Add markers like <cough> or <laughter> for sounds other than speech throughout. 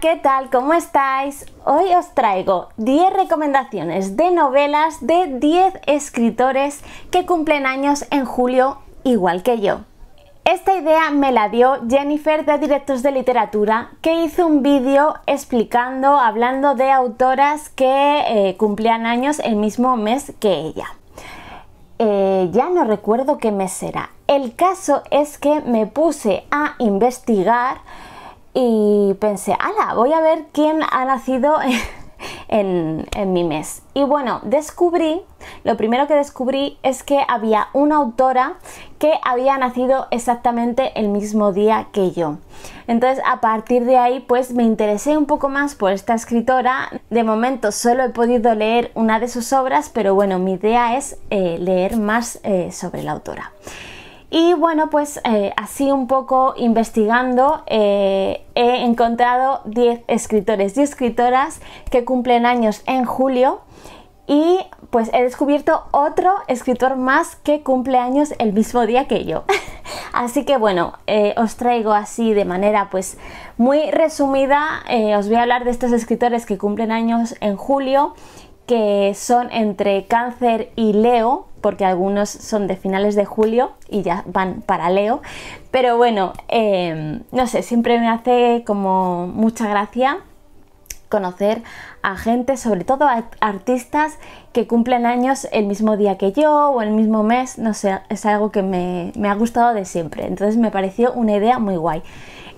¿qué tal? ¿Cómo estáis? Hoy os traigo 10 recomendaciones de novelas de 10 escritores que cumplen años en julio igual que yo. Esta idea me la dio Jennifer de Directos de Literatura, que hizo un vídeo explicando, hablando de autoras que eh, cumplían años el mismo mes que ella. Eh, ya no recuerdo qué mes era. El caso es que me puse a investigar y pensé, ala, voy a ver quién ha nacido <laughs> en, mi mes. Y bueno, descubrí, lo primero que descubrí es que había una autora que había nacido exactamente el mismo día que yo. Entonces a partir de ahí pues me interesé un poco más por esta escritora. De momento solo he podido leer una de sus obras, pero bueno, mi idea es eh, leer más eh, sobre la autora. Y bueno, pues eh, así un poco investigando eh, he encontrado 10 escritores y escritoras que cumplen años en julio y pues he descubierto otro escritor más que cumple años el mismo día que yo. <laughs> así que bueno, eh, os traigo así de manera pues muy resumida, os voy a hablar de estos escritores que cumplen años en julio, que son entre cáncer y leo porque algunos son de finales de julio y ya van para Leo. Pero bueno, em, no sé, siempre me hace como mucha gracia conocer a gente, sobre todo a artistas que cumplen años el mismo día que yo o el mismo mes, no sé, es algo que me, ha gustado de siempre, entonces me pareció una idea muy guay.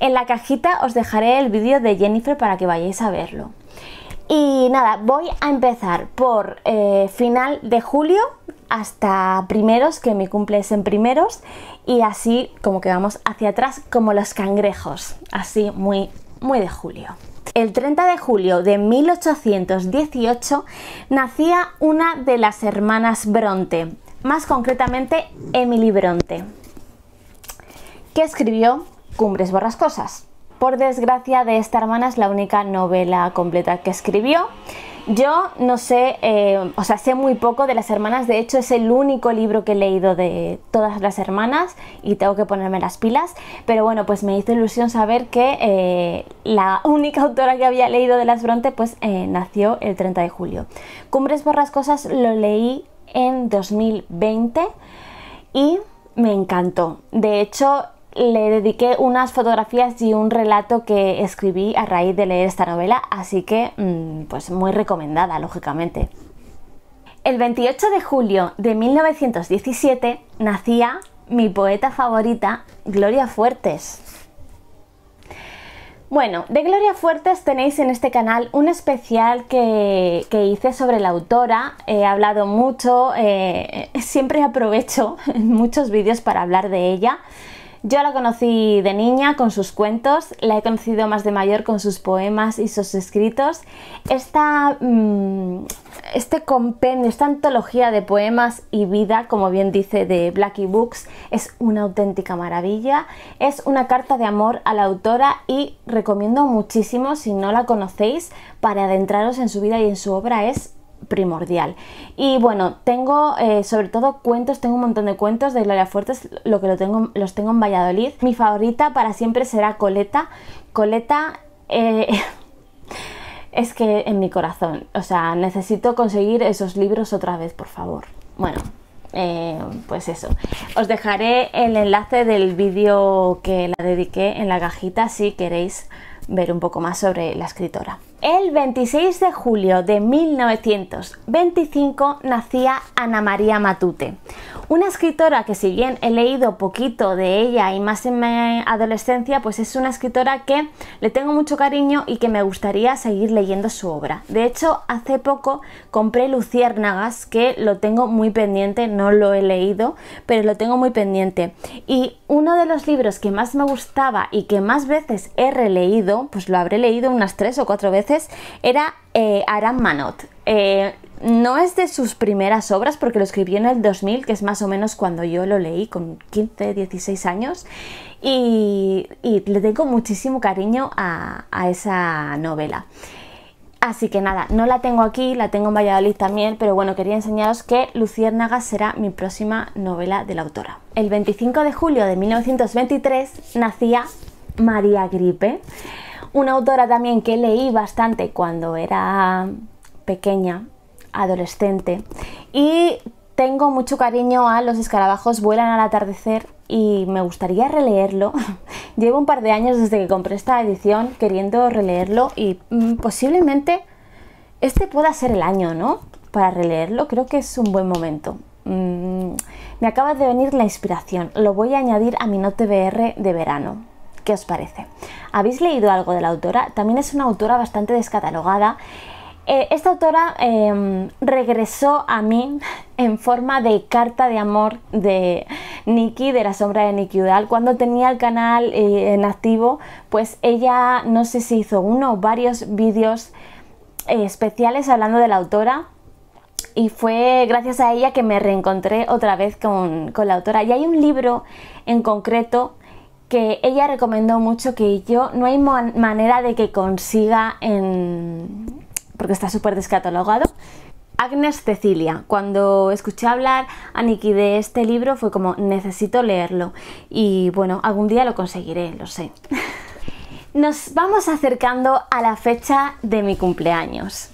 En la cajita os dejaré el vídeo de Jennifer para que vayáis a verlo. Y nada, voy a empezar por eh, final de julio hasta primeros, que mi cumple es en primeros, y así como que vamos hacia atrás como los cangrejos, así muy, muy de julio. El 30 de julio de 1818 nacía una de las hermanas Bronte, más concretamente Emily Bronte, que escribió Cumbres Borrascosas. Por desgracia de esta hermana es la única novela completa que escribió yo no sé, eh, o sea, sé muy poco de las hermanas, de hecho es el único libro que he leído de todas las hermanas y tengo que ponerme las pilas, pero bueno, pues me hizo ilusión saber que eh, la única autora que había leído de las Bronte pues eh, nació el 30 de julio. Cumbres Borrascosas lo leí en 2020 y me encantó. De hecho, le dediqué unas fotografías y un relato que escribí a raíz de leer esta novela, así que mm, pues muy recomendada, lógicamente. El 28 de julio de 1917 nacía mi poeta favorita, Gloria Fuertes. Bueno, de Gloria Fuertes tenéis en este canal un especial que, hice sobre la autora, he hablado mucho, eh, siempre <laughs> aprovecho muchos vídeos para hablar de ella. Yo la conocí de niña con sus cuentos, la he conocido más de mayor con sus poemas y sus escritos. Esta, mm, este compendio, esta antología de poemas y vida, como bien dice de Blackie Books, es una auténtica maravilla. Es una carta de amor a la autora y recomiendo muchísimo, si no la conocéis, para adentraros en su vida y en su obra es primordial. Y bueno, tengo eh, sobre todo cuentos, tengo un montón de cuentos de Gloria Fuertes, lo que lo tengo, los tengo en Valladolid. Mi favorita para siempre será Coleta. Coleta eh, <laughs> es que en mi corazón, o sea, necesito conseguir esos libros otra vez, por favor. Bueno. Eh, pues eso, os dejaré el enlace del vídeo que la dediqué en la cajita si queréis ver un poco más sobre la escritora. El 26 de julio de 1925 nacía Ana María Matute, una escritora que si bien he leído poquito de ella y más en mi adolescencia, pues es una escritora que le tengo mucho cariño y que me gustaría seguir leyendo su obra. De hecho, hace poco compré Luciérnagas, que lo tengo muy pendiente, no lo he leído, pero lo tengo muy pendiente. Y uno de los libros que más me gustaba y que más veces he releído, pues lo habré leído unas tres o cuatro veces, era eh, Aram Manot. Eh, no es de sus primeras obras porque lo escribió en el 2000, que es más o menos cuando yo lo leí, con 15, 16 años, y, le tengo muchísimo cariño a, a esa novela. Así que nada, no la tengo aquí, la tengo en Valladolid también, pero bueno, quería enseñaros que Luciérnaga será mi próxima novela de la autora. El 25 de julio de 1923 nacía María Gripe. Una autora también que leí bastante cuando era pequeña, adolescente, y tengo mucho cariño a Los escarabajos vuelan al atardecer y me gustaría releerlo. <laughs> Llevo un par de años desde que compré esta edición queriendo releerlo y mm, posiblemente este pueda ser el año, ¿no? Para releerlo, creo que es un buen momento. Mm, me acaba de venir la inspiración, lo voy a añadir a mi note BR de verano. ¿Qué os parece? ¿Habéis leído algo de la autora? También es una autora bastante descatalogada. Eh, esta autora em, regresó a mí <laughs> en forma de carta de amor de Nikki, de la sombra de Nikki Udal. Cuando tenía el canal eh, en activo, pues ella no sé si hizo uno o varios vídeos eh, especiales hablando de la autora, y fue gracias a ella que me reencontré otra vez con, con, la autora. Y hay un libro en concreto que ella recomendó mucho que yo no hay manera de que consiga en... porque está súper descatalogado. Agnes Cecilia. Cuando escuché hablar a Nikki de este libro fue como necesito leerlo y bueno, algún día lo conseguiré, lo sé. <laughs> Nos vamos acercando a la fecha de mi cumpleaños.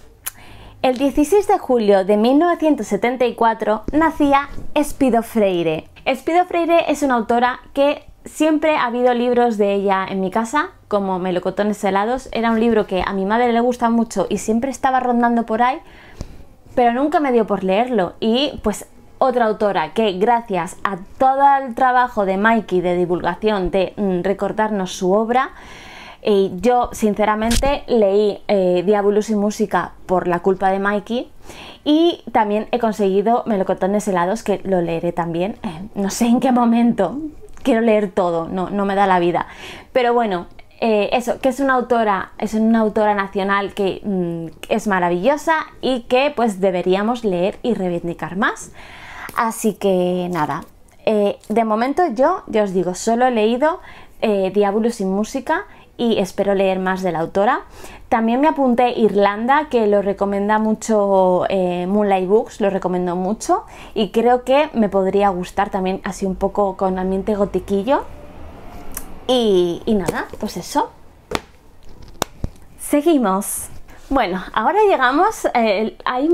El 16 de julio de 1974 nacía Espido Freire. Espido Freire es una autora que Siempre ha habido libros de ella en mi casa, como Melocotones helados. Era un libro que a mi madre le gusta mucho y siempre estaba rondando por ahí, pero nunca me dio por leerlo. Y pues otra autora que gracias a todo el trabajo de Mikey de divulgación, de mm, recordarnos su obra, eh, yo sinceramente leí eh, Diabolus y Música por la culpa de Mikey y también he conseguido Melocotones helados que lo leeré también, eh, no sé en qué momento, quiero leer todo, no, no me da la vida. Pero bueno, eh, eso, que es una autora, es una autora nacional que mm, es maravillosa y que pues deberíamos leer y reivindicar más. Así que nada, eh, de momento yo, ya os digo, solo he leído eh, sin música y espero leer más de la autora. También me apunté Irlanda, que lo recomienda mucho eh, Moonlight Books, lo recomiendo mucho y creo que me podría gustar también así un poco con ambiente gotiquillo. Y, nada, pues eso. Seguimos. Bueno, ahora llegamos, eh, hay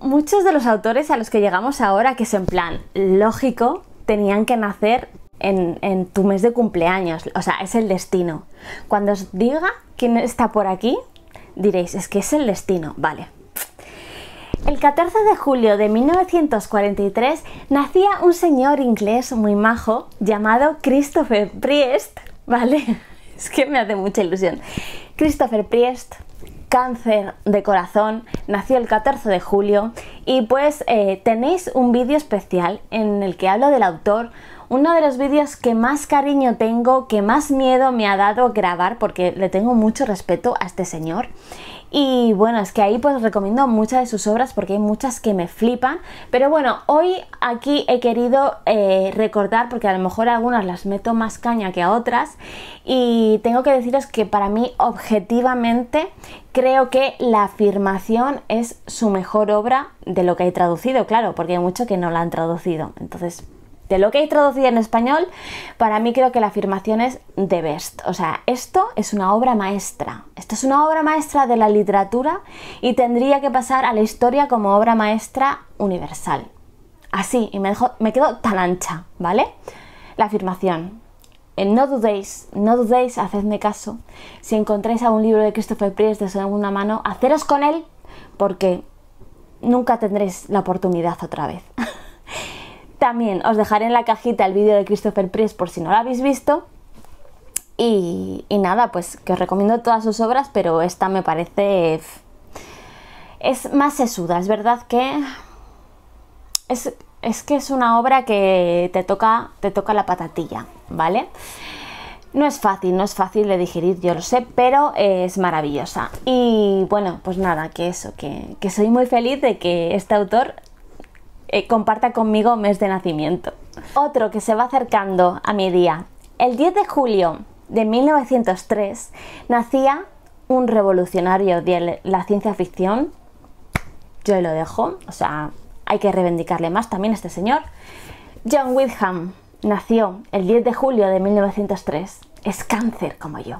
muchos de los autores a los que llegamos ahora que es en plan lógico, tenían que nacer en, tu mes de cumpleaños. O sea, es el destino. Cuando os diga quién está por aquí, diréis, es que es el destino. Vale. El 14 de julio de 1943 nacía un señor inglés muy majo llamado Christopher Priest. Vale, <laughs> es que me hace mucha ilusión. Christopher Priest cáncer de corazón, nació el 14 de julio y pues eh, tenéis un vídeo especial en el que hablo del autor uno de los vídeos que más cariño tengo, que más miedo me ha dado grabar porque le tengo mucho respeto a este señor. Y bueno, es que ahí pues recomiendo muchas de sus obras porque hay muchas que me flipan. Pero bueno, hoy aquí he querido eh, recordar porque a lo mejor algunas las meto más caña que a otras. Y tengo que deciros que para mí objetivamente creo que la afirmación es su mejor obra de lo que he traducido, claro, porque hay mucho que no la han traducido. Entonces de lo que he traducido en español, para mí creo que la afirmación es the best. O sea, esto es una obra maestra. Esto es una obra maestra de la literatura y tendría que pasar a la historia como obra maestra universal. Así, y me, quedo tan ancha, ¿vale? La afirmación. Eh, no dudéis, no dudéis, hacedme caso. Si encontráis algún libro de Christopher Priest de segunda mano, haceros con él, porque nunca tendréis la oportunidad otra vez. <laughs> También os dejaré en la cajita el vídeo de Christopher Priest por si no lo habéis visto. Y, nada, pues que os recomiendo todas sus obras, pero esta me parece... Es más sesuda, es verdad que... Es, que es una obra que te toca, te toca la patatilla, ¿vale? No es fácil, no es fácil de digerir, yo lo sé, pero es maravillosa. Y bueno, pues nada, que eso, que, que soy muy feliz de que este autor eh, comparta conmigo mes de nacimiento. Otro que se va acercando a mi día. El 10 de julio de 1903 nacía un revolucionario de la ciencia ficción. Yo lo dejo, o sea, hay que reivindicarle más también a este señor. John Wyndham nació el 10 de julio de 1903. Es cáncer como yo.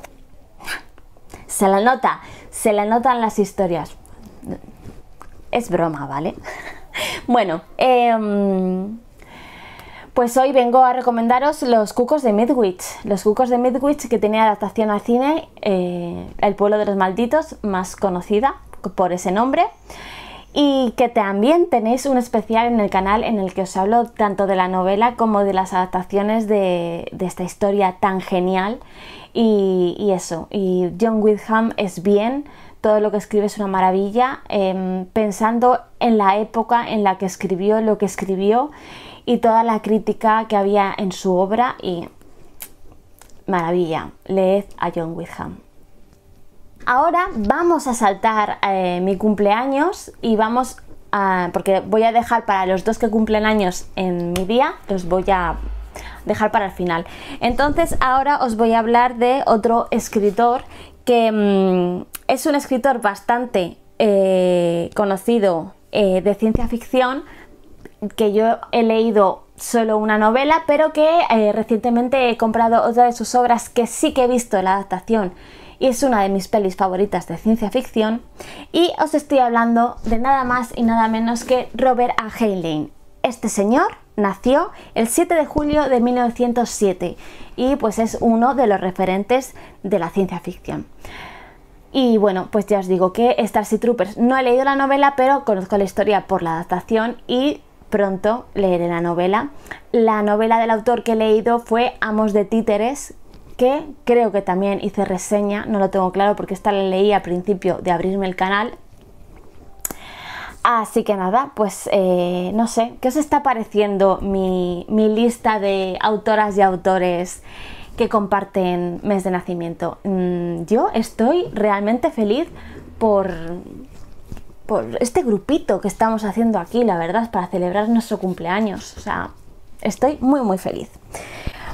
Se la nota, se la notan las historias. Es broma, ¿vale? Bueno, em, pues hoy vengo a recomendaros los cucos de Midwich. Los cucos de Midwich que tenía adaptación al cine eh, El pueblo de los malditos, más conocida por ese nombre. Y que también tenéis un especial en el canal en el que os hablo tanto de la novela como de las adaptaciones de, esta historia tan genial. Y, eso, y John Wyndham es bien, todo lo que escribe es una maravilla, em, pensando en la época en la que escribió lo que escribió y toda la crítica que había en su obra y maravilla, leed a John Wickham. Ahora vamos a saltar eh, mi cumpleaños y vamos a, porque voy a dejar para los dos que cumplen años en mi día, los voy a dejar para el final. Entonces ahora os voy a hablar de otro escritor que, mm, es un escritor bastante eh, conocido eh, de ciencia ficción que yo he leído solo una novela, pero que eh, recientemente he comprado otra de sus obras que sí que he visto la adaptación y es una de mis pelis favoritas de ciencia ficción. Y os estoy hablando de nada más y nada menos que Robert A. Heinlein. Este señor nació el 7 de julio de 1907 y pues es uno de los referentes de la ciencia ficción. Y bueno, pues ya os digo que Starship Troopers no he leído la novela, pero conozco la historia por la adaptación y pronto leeré la novela. La novela del autor que he leído fue Amos de Títeres, que creo que también hice reseña, no lo tengo claro porque esta la leí a principio de abrirme el canal. Así que nada, pues eh, no sé, ¿qué os está pareciendo mi, mi lista de autoras y autores? que comparten mes de nacimiento. Mm, yo estoy realmente feliz por, por este grupito que estamos haciendo aquí, la verdad, para celebrar nuestro cumpleaños. O sea, estoy muy, muy feliz.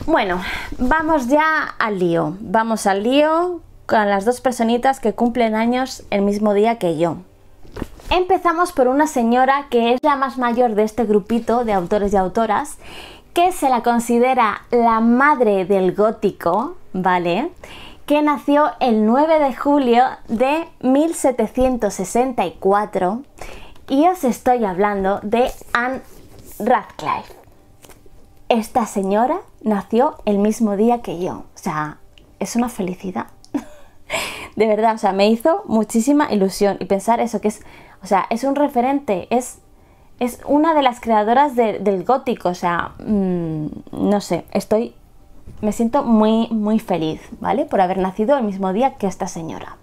Bueno, vamos ya al lío. Vamos al lío con las dos personitas que cumplen años el mismo día que yo. Empezamos por una señora que es la más mayor de este grupito de autores y autoras que se la considera la madre del gótico, ¿vale? Que nació el 9 de julio de 1764 y os estoy hablando de Anne Radcliffe. Esta señora nació el mismo día que yo, o sea, es una felicidad. <laughs> de verdad, o sea, me hizo muchísima ilusión y pensar eso que es, o sea, es un referente, es es una de las creadoras del gótico, o sea, mm, no sé, estoy, me siento muy, muy feliz, ¿vale? Por haber nacido el mismo día que esta señora.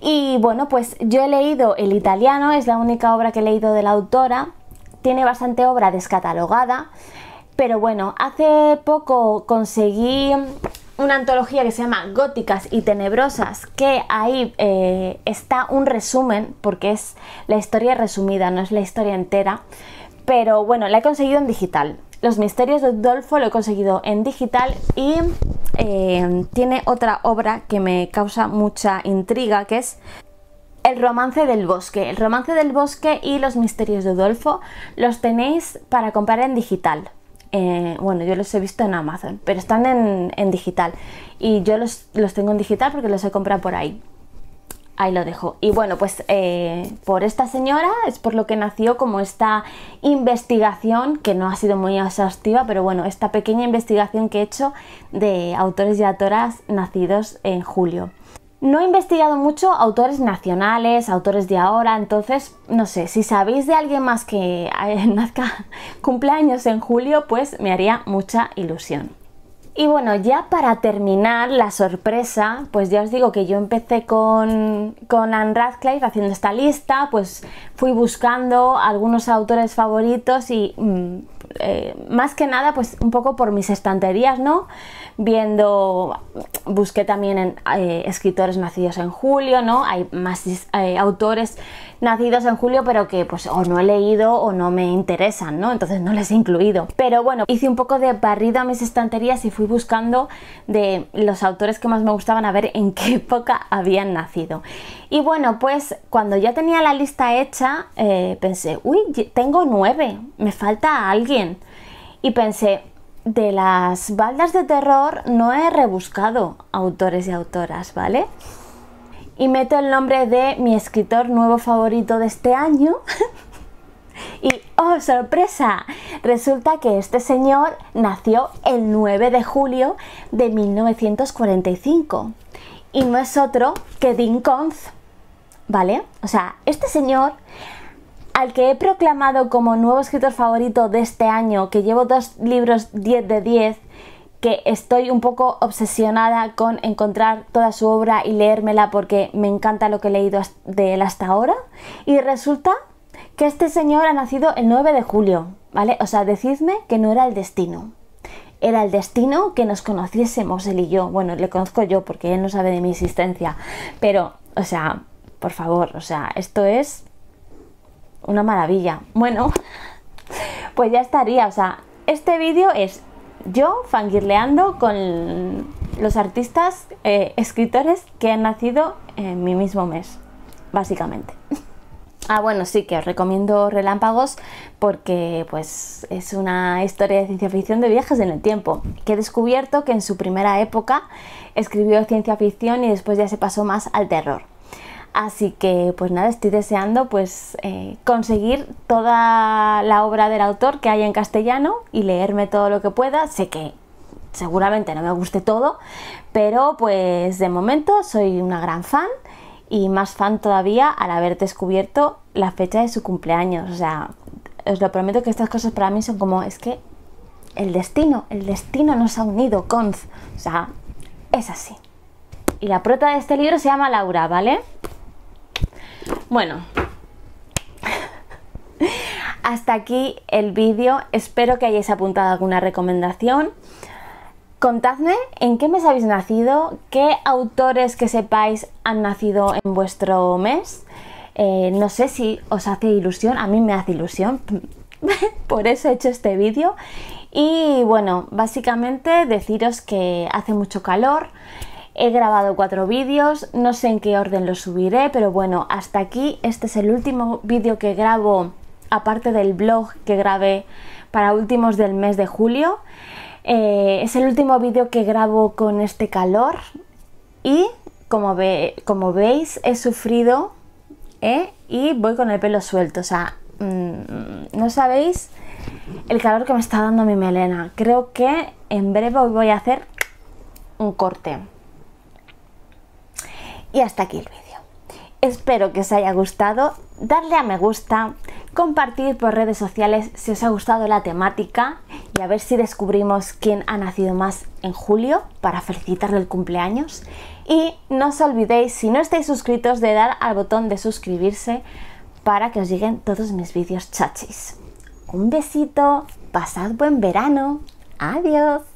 Y bueno, pues yo he leído El italiano, es la única obra que he leído de la autora, tiene bastante obra descatalogada, pero bueno, hace poco conseguí una antología que se llama Góticas y Tenebrosas, que ahí eh, está un resumen, porque es la historia resumida, no es la historia entera. Pero bueno, la he conseguido en digital. Los misterios de Dolfo lo he conseguido en digital y eh, tiene otra obra que me causa mucha intriga, que es el romance del bosque. El romance del bosque y los misterios de Odolfo los tenéis para comprar en digital bueno, yo los he visto en Amazon, pero están en, digital. Y yo los, tengo en digital porque los he comprado por ahí. Ahí lo dejo. Y bueno, pues eh, por esta señora es por lo que nació como esta investigación, que no ha sido muy exhaustiva, pero bueno, esta pequeña investigación que he hecho de autores y autoras nacidos en julio. No he investigado mucho autores nacionales, autores de ahora, entonces, no sé, si sabéis de alguien más que eh, <laughs> nazca cumpleaños en julio, pues me haría mucha ilusión. Y bueno, ya para terminar la sorpresa, pues ya os digo que yo empecé con, con Anne Radcliffe haciendo esta lista, pues fui buscando algunos autores favoritos y mm, eh, más que nada, pues un poco por mis estanterías, ¿no? viendo, busqué también en eh, escritores nacidos en julio, ¿no? Hay más eh, autores nacidos en julio, pero que pues o no he leído o no me interesan, ¿no? Entonces no les he incluido. Pero bueno, hice un poco de barrido a mis estanterías y fui buscando de los autores que más me gustaban a ver en qué <laughs> época habían nacido. Y bueno, pues cuando ya tenía la lista hecha, eh, pensé, uy, tengo nueve, me falta alguien. Y pensé, de las baldas de terror no he rebuscado autores y autoras, ¿vale? Y meto el nombre de mi escritor nuevo favorito de este año. <laughs> y ¡oh, sorpresa! Resulta que este señor nació el 9 de julio de 1945. Y no es otro que Dean Conz, ¿vale? O sea, este señor al que he proclamado como nuevo escritor favorito de este año, que llevo dos libros 10 de 10, que estoy un poco obsesionada con encontrar toda su obra y leérmela porque me encanta lo que he leído de él hasta ahora. Y resulta que este señor ha nacido el 9 de julio, ¿vale? O sea, decidme que no era el destino. Era el destino que nos conociésemos él y yo. Bueno, le conozco yo porque él no sabe de mi existencia. Pero, o sea, por favor, o sea, esto es una maravilla. Bueno, <laughs> pues ya estaría, o sea, este vídeo es yo fangirleando con los artistas, eh, escritores que han nacido en mi mismo mes, básicamente. <laughs> Ah, bueno, sí que os recomiendo Relámpagos porque pues es una historia de ciencia ficción de viajes en el tiempo, que he descubierto que en su primera época escribió ciencia ficción y después ya se pasó más al terror. Así que pues nada, estoy deseando pues eh, conseguir toda la obra del autor que hay en castellano y leerme todo lo que pueda. Sé que seguramente no me guste todo, pero pues de momento soy una gran fan y más fan todavía al haber descubierto la fecha de su cumpleaños. O sea, os lo prometo que estas cosas para mí son como es que el destino, el destino nos ha unido, con O sea, es así. Y la prota de este libro se llama Laura, ¿vale? Bueno, hasta aquí el vídeo. Espero que hayáis apuntado alguna recomendación. Contadme en qué mes habéis nacido, qué autores que sepáis han nacido en vuestro mes. Eh, no sé si os hace ilusión, a mí me hace ilusión, <laughs> por eso he hecho este vídeo. Y bueno, básicamente deciros que hace mucho calor, He grabado cuatro vídeos, no sé en qué orden los subiré, pero bueno, hasta aquí este es el último vídeo que grabo, aparte del blog que grabé para últimos del mes de julio. Eh, es el último vídeo que grabo con este calor y como, ve, como veis he sufrido ¿eh? y voy con el pelo suelto. O sea, mm, no sabéis el calor que me está dando mi melena. Creo que en breve voy a hacer un corte. Y hasta aquí el vídeo. Espero que os haya gustado, darle a me gusta, compartir por redes sociales si os ha gustado la temática y a ver si descubrimos quién ha nacido más en julio para felicitarle el cumpleaños. Y no os olvidéis, si no estáis suscritos, de dar al botón de suscribirse para que os lleguen todos mis vídeos chachis. Un besito, pasad buen verano, adiós.